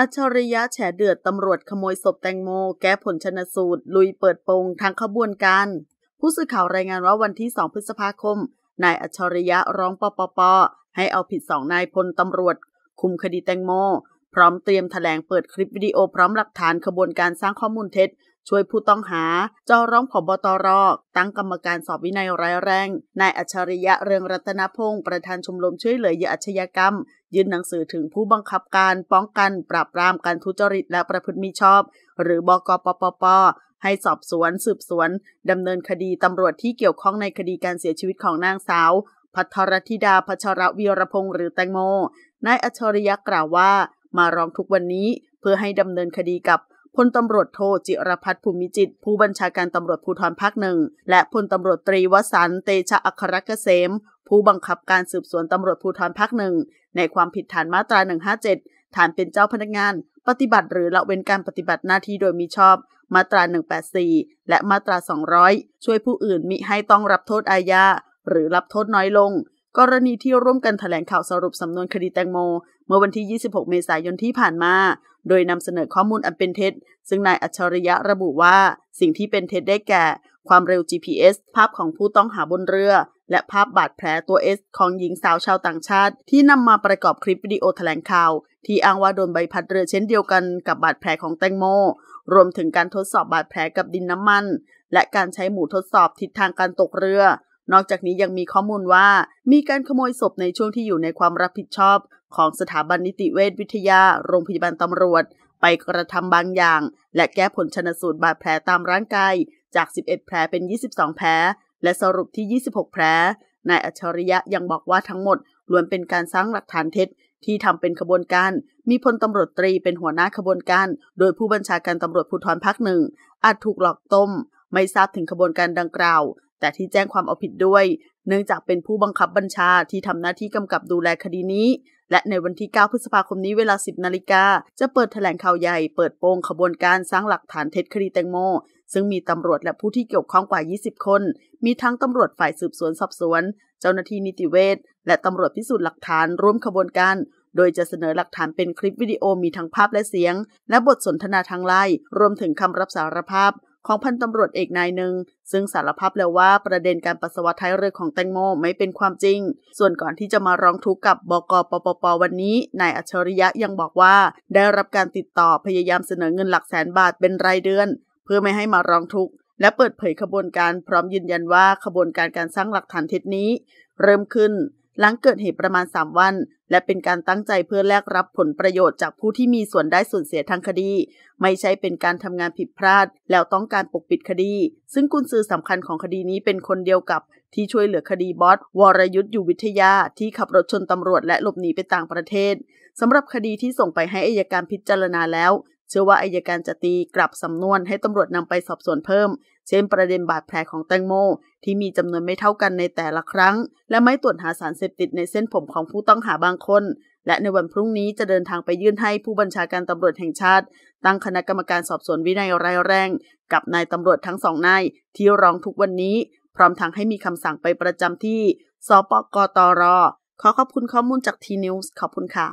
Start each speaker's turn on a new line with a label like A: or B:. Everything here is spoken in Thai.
A: อัจฉริยะแฉเดือดตำรวจขโมยศพแตงโมแก้ผลชนสูตร ลุยเปิดโปงทางขบวนการ ผู้สื่อข่าวรายงานว่าวันที่ 2 พฤษภาคม นายอัจฉริยะร้องปปปให้เอาผิดสองนายพลตำรวจคุมคดีแตงโม พร้อมเตรียมถแถลงเปิดคลิปวิดีโอพร้อมหลักฐานขบวนการสร้างข้อมูลเท็จ ช่วยผู้ต้องหาจอร้องผบตรตั้งกรรมการสอบวินัยร้ายแรงนายอัจฉริยะเรืองรัตนพงศ์ประธานชมรมช่วยเหลือเหยื่ออาชญากรรมยื่นหนังสือถึงผู้บังคับการป้องกันปราบปรามการทุจริตและประพฤติมิชอบ หรือบกปปปให้สอบสวนสืบสวน ดำเนินคดี ตำรวจที่เกี่ยวข้องในคดีการเสียชีวิตของนางสาว พัทรธิดาพัชรวีรพงศ์หรือแตงโมนายอชริยะกล่าวว่า มาร้องทุกวันนี้เพื่อให้ดำเนินคดีกับพลตำรวจโทจิรพัฒน์ภูมิจิต ผู้บัญชาการตำรวจภูธรภาคหนึ่งและพลตำรวจตรีวสันเตชะอัครกเกษมผู้บังคับการสืบสวนตำรวจภูธรภาคหนึ่ง ในความผิดฐานมาตรา 157 ฐานเป็นเจ้าพนักงาน ปฏิบัติหรือละเว้นการปฏิบัติหน้าที่โดยมิชอบ มาตรา 184 และมาตรา 200 ช่วยผู้อื่นมิให้ต้องรับโทษอาญาหรือรับโทษน้อยลง กรณีที่ร่วมกันถแถลงข่าวสรุปสำนวนคดีแตงโม เมื่อวันที่ 26 เมษายนที่ผ่านมา โดยนำเสนอข้อมูลอันเป็นเท็จ ซึ่งนายอัจฉริยะระบุว่าสิ่งที่เป็นเท็จได้แก่ ความเร็ว GPS ภาพของผู้ต้องหาบนเรือและภาพบาดแผลตัวเอสของหญิงสาวชาวต่างชาติ ที่นำมาประกอบคลิปวิดีโอแถลงข่าว ที่อ้างว่าโดนใบพัดเรือเช่นเดียวกันกับบาดแผลของแตงโม รวมถึงการทดสอบบาดแผลกับดินน้ำมัน และการใช้หมูทดสอบทิศทางการตกเรือ นอกจากนี้ยังมีข้อมูลว่า มีการขโมยศพในช่วงที่อยู่ในความรับผิดชอบ ของสถาบันนิติเวชวิทยาโรงพยาบาลตำรวจ ไปกระทำบางอย่าง และแก้ผลชนสูตรบาดแผลตามร่างกายจาก 11 แผลเป็น 22 แผลและสรุปที่ 26 แพร์ นายอัจฉริยะยังบอกว่าทั้งหมดล้วนเป็นการสร้างหลักฐานเท็จที่ทำเป็นขบวนการ มีพลตำรวจตรีเป็นหัวหน้าขบวนการ โดยผู้บัญชาการตำรวจภูธรภักหนึ่งอาจถูกหลอกต้ม ไม่ทราบถึงขบวนการดังกล่าว แต่ที่แจ้งความเอาผิดด้วย เนื่องจากเป็นผู้บังคับบัญชาที่ทำหน้าที่กำกับดูแลคดีนี้และในวันที่ 9 พฤษภาคมนี้เวลา 10 นาฬิกา จะเปิดแถลงข่าวใหญ่ เปิดโปงขบวนการสร้างหลักฐานเท็จคดีแตงโม ซึ่งมีตำรวจและผู้ที่เกี่ยวข้องกว่า 20 คน มีทั้งตำรวจฝ่ายสืบสวนสอบสวน เจ้าหน้าที่นิติเวช และตำรวจพิสูจน์หลักฐานร่วมขบวนการ โดยจะเสนอหลักฐานเป็นคลิปวิดีโอมีทั้งภาพและเสียง และบทสนทนาทางไลน์รวมถึงคำรับสารภาพของพันตำรวจเอกนายหนึ่งซึ่งสารภาพแล้วว่าประเด็นการปัสสาวะท้ายเรือของแตงโมไม่เป็นความจริง ส่วนก่อนที่จะมาร้องทุกข์กับบกปปปวันนี้นายอัจฉริยะยังบอกว่า ได้รับการติดต่อพยายามเสนอเงินหลักแสนบาทเป็นรายเดือน เพื่อไม่ให้มาร้องทุกข์และเปิดเผยขบวนการพร้อมยืนยันว่าขบวนการการสร้างหลักฐานเท็จนี้ เริ่มขึ้น หลังเกิดเหตุประมาณ3วันและเป็นการตั้งใจเพื่อแลกรับผลประโยชน์จากผู้ที่มีส่วนได้ส่วนเสียทางคดี ไม่ใช่เป็นการทำงานผิดพลาด แล้วต้องการปกปิดคดี ซึ่งกุญสือสำคัญของคดีนี้เป็นคนเดียวกับที่ช่วยเหลือคดีบอสวรยุทธ์อยู่วิทยา ที่ขับรถชนตำรวจและหลบหนีไปต่างประเทศสำหรับคดีที่ส่งไปให้อายการพิจารณาแล้ว เชื่อว่าอายการจะตีกลับสำนวนให้ตำรวจนำไปสอบสวนเพิ่ม เช่นประเด็นบาดแผลของแตงโมที่มีจำนวนไม่เท่ากันในแต่ละครั้ง และไม่ตรวจหาสารเสพติดในเส้นผมของผู้ต้องหาบางคน และในวันพรุ่งนี้จะเดินทางไปยื่นให้ผู้บัญชาการตำรวจแห่งชาติ ตั้งคณะกรรมการสอบสวนวินัยร้ายแรง กับนายตำรวจทั้งสองนายที่ร้องทุกวันนี้ พร้อมทั้งให้มีคำสั่งไปประจำที่สปกตรขอขอบคุณข้อมูลจากทีนิวส์ขอบคุณค่ะ